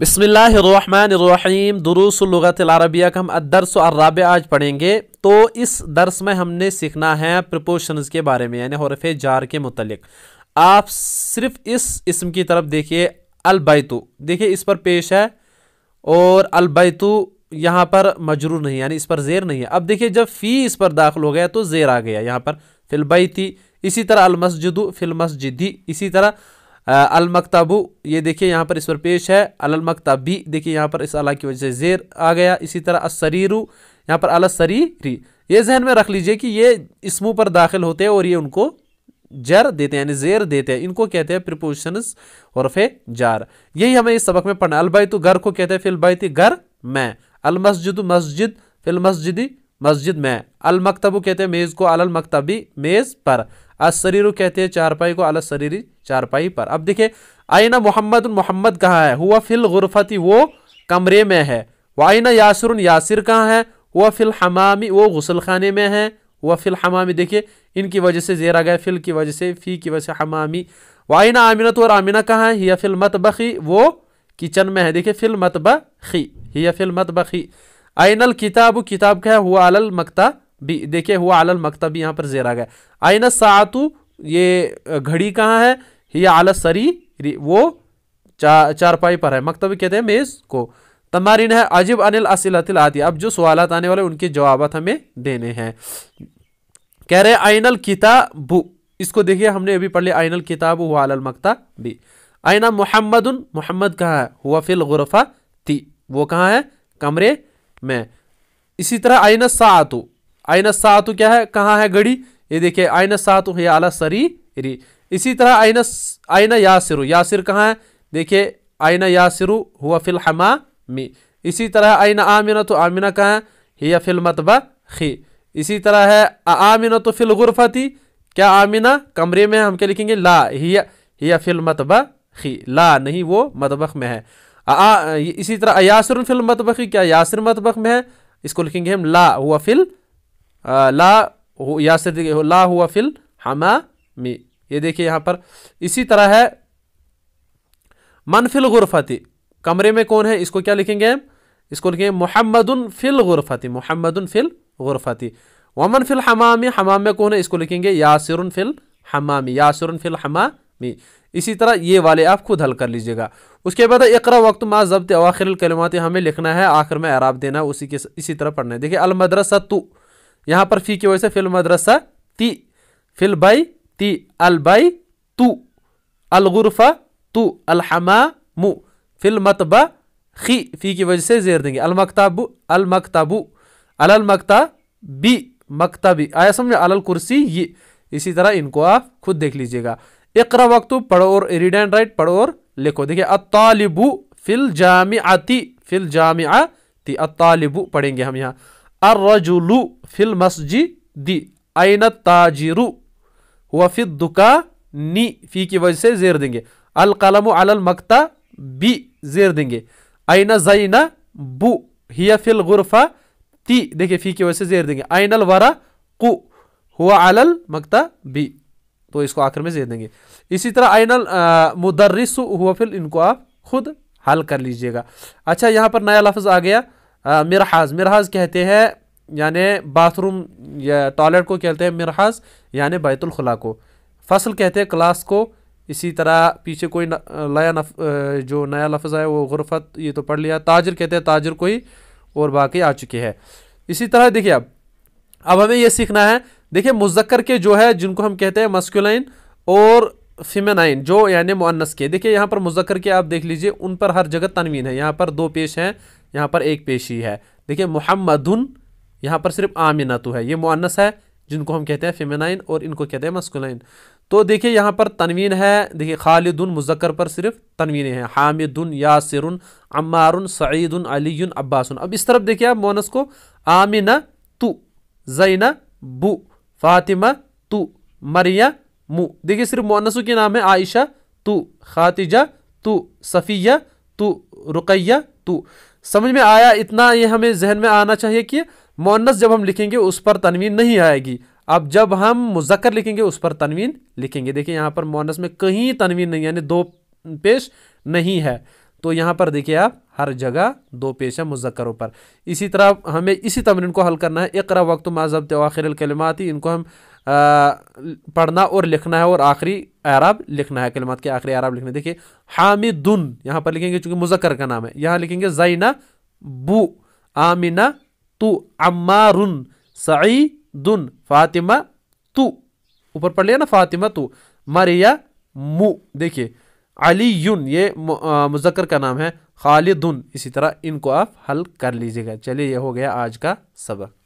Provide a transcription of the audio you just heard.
बसमीम अरबिया का हम अदरस अर्राब आज पढ़ेंगे तो इस दरस में हमने सीखना है प्रपोशन के बारे में यानी हरफ जार के मतलब आप सिर्फ इस इसम की तरफ देखिए अलबैतु देखिए इस पर पेश है और अलबैतु यहाँ पर मजरूर नहीं यानी इस पर जेर नहीं है अब देखिए जब फ़ी इस पर दाखिल हो गया तो जेर आ गया यहाँ पर फिलबैती इसी तरह अलमस्जिदु फिलमस्जिदी इसी तरह अलमकताबू ये देखिए यहाँ पर इस पर पेश है अलमकताबी देखिए यहाँ पर इस अला की वजह से जेर आ गया इसी तरह असरीरु यहाँ पर अलसरीरी ये जहन में रख लीजिए कि ये इसमू पर दाखिल होते हैं और ये उनको जर देते हैं यानी जेर देते हैं इनको कहते हैं और फे जार यही हमें इस सबक में पढ़ना अलबैतु घर को कहते हैं फिलबैती घर मैं अलमस्जिद मस्जिद फिलमस्जिदी मस्जिद में अल मकतबू कहते हैं मेज़ को अल मकतबी मेज़ पर असरीर कहते हैं चारपाई को अलसरीरी चारपाई पर अब देखिए आइना मोहम्मद मोहम्मद कहाँ है हुआ फिल गुरफती वो कमरे में है वह आइना यासर यासिर कहाँ है वह फिल हमामी वो गसल खाने में है वह फिल हमामी देखिए इनकी वजह से जेर आ गया फिल की वजह से फ़ी की वजह से हमामी वाइना आमिनत और आमिना कहाँ है हिया फिल मतबखी वो किचन में है देखिए फिल मतबखी ही फिल मतबखी आइनल किताब किताब क्या है हुआ अल मकता भी देखिए हुआ अल मकता भी यहाँ पर जेर आ गया आइना सातु ये घड़ी कहाँ है ये आल सरी वो चा, चारपाई पर है मकतब कहते हैं मेज़ को तमारिन है अजीब अनिल असिलतिल आदि अब जो सवाल आने वाले उनके जवाब हमें देने हैं कह रहे आइनल किताब इसको देखिए हमने अभी पढ़ लिया आइनल किताब हुआ अलल मकता भी आइना मोहम्मद मोहम्मद कहाँ है हुआ फिल गुरफा थी वो कहाँ है कमरे में इसी तरह आइनस सातु आइनस सातु क्या है कहाँ है घड़ी ये देखिए आइनस सातु है आला सरी री इसी तरह आइनस आइना यासिरु यासिर कहाँ है देखिए आइना यासिरु हुआ फिल हमा मी इसी तरह आइना आमिना तो आमिना कहाँ है या फिल मतबा खी इसी तरह है आमिना तो फिल गुरफती क्या आमिना कमरे में हम क्या लिखेंगे ला ही या फिल मतबा खी ला नहीं वो मतबख में है इसी तरह यासर फिल मतबख क्या यासर मतबख में है इसको लिखेंगे हम ला हुआ फिल ला यासर ला हुआ फिल हमा मी ये देखिए यहाँ पर इसी तरह है मनफिल गुरफती कमरे में कौन है इसको क्या लिखेंगे हम इसको लिखेंगे मोहम्मदन फिल गुरफती मोहम्मदन फिल गुरफती वमन फिल हमामी हमाम में कौन है इसको लिखेंगे यासर फिल हमामी यासर फिल हमामी इसी तरह ये वाले आप खुद हल कर लीजिएगा उसके बाद इकरा वक्त माँ जब्त अवाखिर कलमाती हमें लिखना है आखिर में आराब देना उसी के इसी तरह पढ़ना है देखिए अलमदरसा तू यहाँ पर फ़ी की वजह से फिल मदरसा ती फिल बाई ती अल बाई तू अलगुरफा तू अलहमा मु फिल मतबा खी फ़ी की वजह से जेर देंगे अलमकताबू अलमकताबू अलमकता बी मकताबी आया समझ अल कुर्सी ये इसी तरह इनको आप खुद देख लीजिएगा इकरा वक्त पढ़ो और रीड एंड राइट पढ़ो और लिखो देखिए अतालिबू फिल आती फिल आती अतालिबू पढ़ेंगे हम यहाँ अर्रजुलू फिल दी आइन ताजिरू हुआ फिर दुका नी फी की वजह से जेर देंगे अल कलम अल मकता बी जेर देंगे आइन जैना बु हिया फिल गुरफा ती देखिए फी की वजह से जेर देंगे आइन वरा कु हुआ अल मकता बी तो इसको आखिर में दे देंगे इसी तरह आइनल मुदर्रिस हुआ फिर इनको आप खुद हल कर लीजिएगा अच्छा यहाँ पर नया लफ्ज़ आ गया मिरहाज मिरहाज कहते हैं यानि बाथरूम या टॉयलेट को कहते हैं मिरहाज यानि बैतुलखला को फसल कहते हैं क्लास को इसी तरह पीछे कोई नया नफ जो नया लफ्ज़ है वो गुरफत ये तो पढ़ लिया ताजर कहते हैं ताजर को ही और बाकी आ चुके हैं इसी तरह देखिए अब अब हमें यह सीखना है देखिए मुजक्कर के जो है जिनको हम कहते हैं मस्कुलाइन और फिमेनाइन जो यानी मुअन्नस के देखिए यहाँ पर मुजक्कर के आप देख लीजिए उन पर हर जगह तनवीन है यहाँ पर दो पेश हैं यहाँ पर एक पेश ही है देखिए मुहम्मदुन यहाँ पर सिर्फ आमिनतु है ये मुअन्नस है जिनको हम कहते हैं फिमेनाइन और इनको कहते हैं मस्कुलाइन तो देखिए यहाँ पर तनवीन है देखिए खालिदुन मुजक्कर पर सिर्फ तनवीन है हामिदुन यासिरुन अमारुन सईदुन अली अब्बासन अब इस तरफ देखिए आप मोनस को आमिना तु जैना बू फातिमा तू मरिया मु देखिए सिर्फ मोनसु के नाम है आयशा तू खातिजा तू सफ़िया तू रुकैया तू समझ में आया इतना ये हमें जहन में आना चाहिए कि मोनस जब हम लिखेंगे उस पर तनवीन नहीं आएगी अब जब हम मुजक्कर लिखेंगे उस पर तनवीन लिखेंगे देखिए यहाँ पर मोनस में कहीं तनवीन नहीं यानी दो पेश नहीं है तो यहाँ पर देखिए आप हर जगह दो पेश है मुजक्रों पर इसी तरह हमें इसी तमरीन को हल करना है इकरा वक्त मजहब तवाखिरकलमाती इनको हम आ, पढ़ना और लिखना है और आखिरी आराब लिखना है कलमात के आखिरी आराब लिखना देखिए हामिदुन यहाँ पर लिखेंगे चूँकि मुजक्र का नाम है यहाँ लिखेंगे जैना बू आमिना तू सई दुन फातिमा तू ऊपर पढ़ लिया ना फातिमा तू मरिया मु देखिए अली ये मुजक्र का नाम है खालिदुन इसी तरह इनको आप हल कर लीजिएगा चलिए यह हो गया आज का सबक